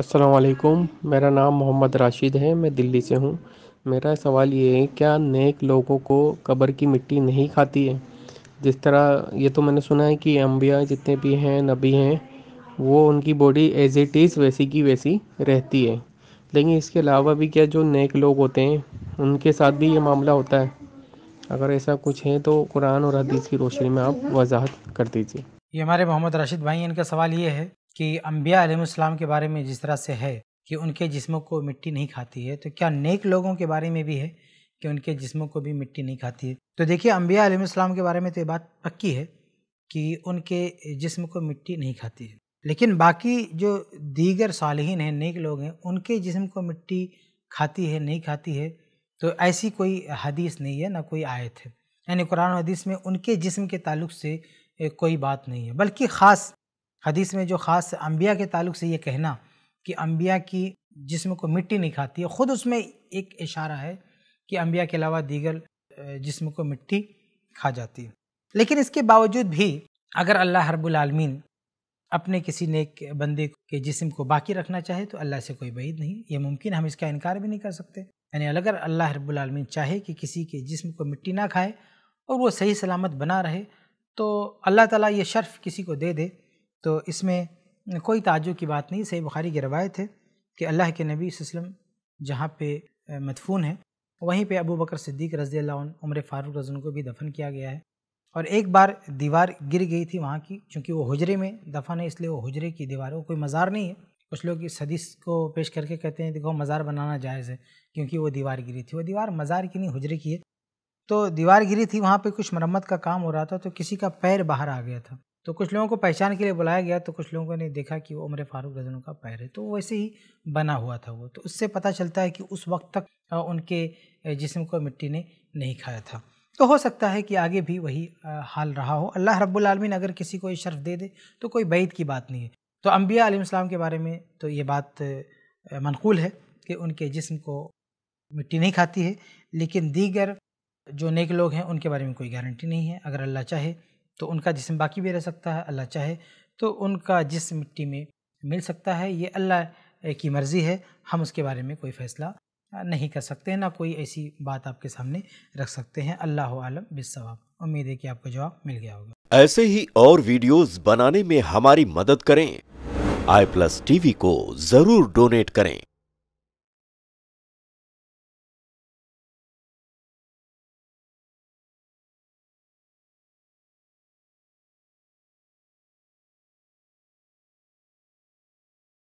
असलकुम मेरा नाम मोहम्मद राशिद है मैं दिल्ली से हूँ मेरा सवाल ये है क्या नेक लोगों को कब्र की मिट्टी नहीं खाती है जिस तरह ये तो मैंने सुना है कि अम्बिया जितने भी हैं नबी हैं वो उनकी बॉडी एज इट इज़ वैसी की वैसी रहती है लेकिन इसके अलावा भी क्या जो नेक लोग होते हैं उनके साथ भी ये मामला होता है अगर ऐसा कुछ है तो कुरान और हदीस की रोशनी में आप वजाहत कर दीजिए ये हमारे मोहम्मद राशिद भाई इनका सवाल ये है कि अम्बिया आलम के बारे में जिस तरह से है कि उनके जिस्मों को मिट्टी नहीं खाती है तो क्या नेक लोगों के बारे में भी है कि उनके जिस्मों को भी मिट्टी नहीं खाती है तो देखिए अम्बिया आलम के बारे में तो ये बात पक्की है कि उनके जिस्म को मिट्टी नहीं खाती है लेकिन बाकी जो दीगर सालहीन हैं नेक लोग हैं उनके जिस्म को मिट्टी खाती है नहीं खाती है तो ऐसी कोई हदीस नहीं है ना कोई आयत है यानी कुरान हदीस में उनके जिस्म के ताल्लुक से कोई बात नहीं है बल्कि ख़ास हदीस में जो ख़ास अम्बिया के ताल्लुक से ये कहना कि अम्बिया की जिसम को मिट्टी नहीं खाती है ख़ुद उसमें एक इशारा है कि अम्बिया के अलावा दीगर जिसम को मिट्टी खा जाती है लेकिन इसके बावजूद भी अगर अल्लाह हरबुलमीन अपने किसी नेक बंदे के जिसम को बाकी रखना चाहे तो अल्लाह से कोई बैद नहीं ये मुमकिन हम इसका इनकार भी नहीं कर सकते यानी अगर अल्लाह हरबुलमीन चाहे कि किसी के जिसम को मिट्टी ना खाए और वो सही सलामत बना रहे तो अल्लाह ताला ये शर्फ किसी को दे दे तो इसमें कोई ताजु की बात नहीं सही बुखारी की रवायत है कि अल्लाह के नबी वसम जहाँ पे मदफून है वहीं पे अबू बकर सिद्दीक रज़ी उम्र फ़ारूक रजन को भी दफन किया गया है और एक बार दीवार गिर गई थी वहाँ की चूँकि वो हजरे में दफन है इसलिए वो हजरे की दीवार वो कोई मज़ार नहीं है कुछ लोग इस हदीस को पेश करके कहते हैं देखो मज़ार बनाना जायज़ है क्योंकि वो दीवार गिरी थी वो दीवार मज़ार की नहीं हजरे की है तो दीवार गिरी थी वहाँ पे कुछ मरम्मत का काम हो रहा था तो किसी का पैर बाहर आ गया था तो कुछ लोगों को पहचान के लिए बुलाया गया तो कुछ लोगों ने देखा कि वो उम्र फारूक रजन का पैर है तो वैसे ही बना हुआ था वो तो उससे पता चलता है कि उस वक्त तक उनके जिसम को मिट्टी ने नहीं खाया था तो हो सकता है कि आगे भी वही हाल रहा हो अल्लाह रब्बुल अगर किसी को ये शर्फ दे दे तो कोई बैद की बात नहीं है तो अम्बिया आलम के बारे में तो ये बात मनकूल है कि उनके जिस्म को मिट्टी नहीं खाती है लेकिन दीगर जो नेक लोग हैं उनके बारे में कोई गारंटी नहीं है अगर अल्लाह चाहे तो उनका जिसम बाकी भी रह सकता है अल्लाह चाहे तो उनका जिसम मिट्टी में मिल सकता है ये अल्लाह की मर्ज़ी है हम उसके बारे में कोई फ़ैसला नहीं कर सकते ना कोई ऐसी बात आपके सामने रख सकते हैं अल्लाह आलम बिसवाब उम्मीद है कि आपको जवाब मिल गया होगा ऐसे ही और वीडियोस बनाने में हमारी मदद करें आई प्लस टीवी को जरूर डोनेट करें